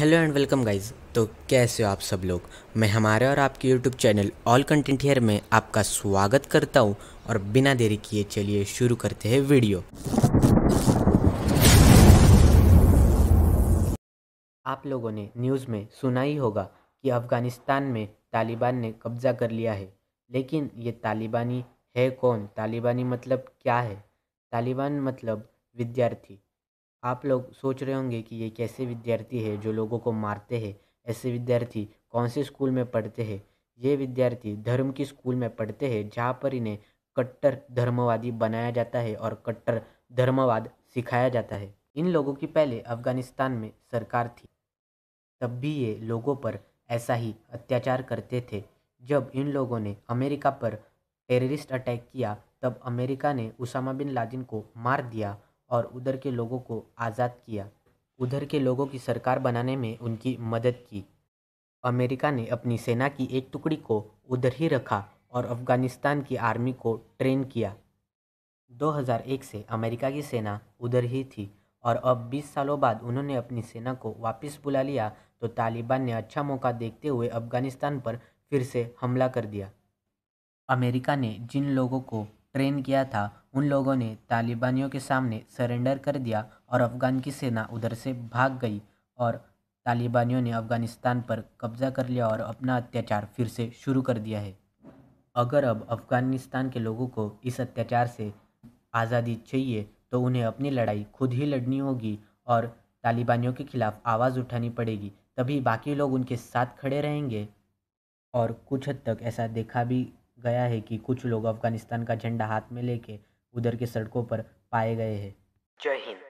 hello and welcome guys तो कैसे हो आप सब लोग मैं हमारे और आपके YouTube channel all content here में आपका स्वागत करता हूं और बिना देरी किए चलिए शुरू करते हैं वीडियो आप लोगों ने न्यूज़ में सुना ही होगा कि अफ़गानिस्तान में तालिबान ने कब्ज़ा कर लिया है लेकिन ये तालिबानी है कौन तालिबानी मतलब क्या है तालिबान मतलब विद्यार्थी आप लोग सोच रहे होंगे कि ये कैसे विद्यार्थी है जो लोगों को मारते हैं ऐसे विद्यार्थी कौन से स्कूल में पढ़ते हैं ये विद्यार्थी धर्म की स्कूल में पढ़ते हैं जहाँ पर इन्हें कट्टर धर्मवादी बनाया जाता है और कट्टर धर्मवाद सिखाया जाता है इन लोगों की पहले अफगानिस्तान में सरकार थी तब भी ये लोगों पर ऐसा ही अत्याचार करते थे जब इन लोगों ने अमेरिका पर टेररिस्ट अटैक किया तब अमेरिका ने उसामा बिन लादिन को मार दिया और उधर के लोगों को आज़ाद किया उधर के लोगों की सरकार बनाने में उनकी मदद की अमेरिका ने अपनी सेना की एक टुकड़ी को उधर ही रखा और अफ़गानिस्तान की आर्मी को ट्रेन किया 2001 से अमेरिका की सेना उधर ही थी और अब 20 सालों बाद उन्होंने अपनी सेना को वापस बुला लिया तो तालिबान ने अच्छा मौका देखते हुए अफ़गानिस्तान पर फिर से हमला कर दिया अमेरिका ने जिन लोगों को ट्रेन किया था उन लोगों ने तालिबानियों के सामने सरेंडर कर दिया और अफ़गान की सेना उधर से भाग गई और तालिबानियों ने अफ़गानिस्तान पर कब्ज़ा कर लिया और अपना अत्याचार फिर से शुरू कर दिया है अगर अब अफ़गानिस्तान के लोगों को इस अत्याचार से आज़ादी चाहिए तो उन्हें अपनी लड़ाई खुद ही लड़नी होगी और तालिबानियों के खिलाफ आवाज़ उठानी पड़ेगी तभी बाकी लोग उनके साथ खड़े रहेंगे और कुछ हद तक ऐसा देखा भी गया है कि कुछ लोग अफ़गानिस्तान का झंडा हाथ में लेके उधर की सड़कों पर पाए गए हैं जय हिंद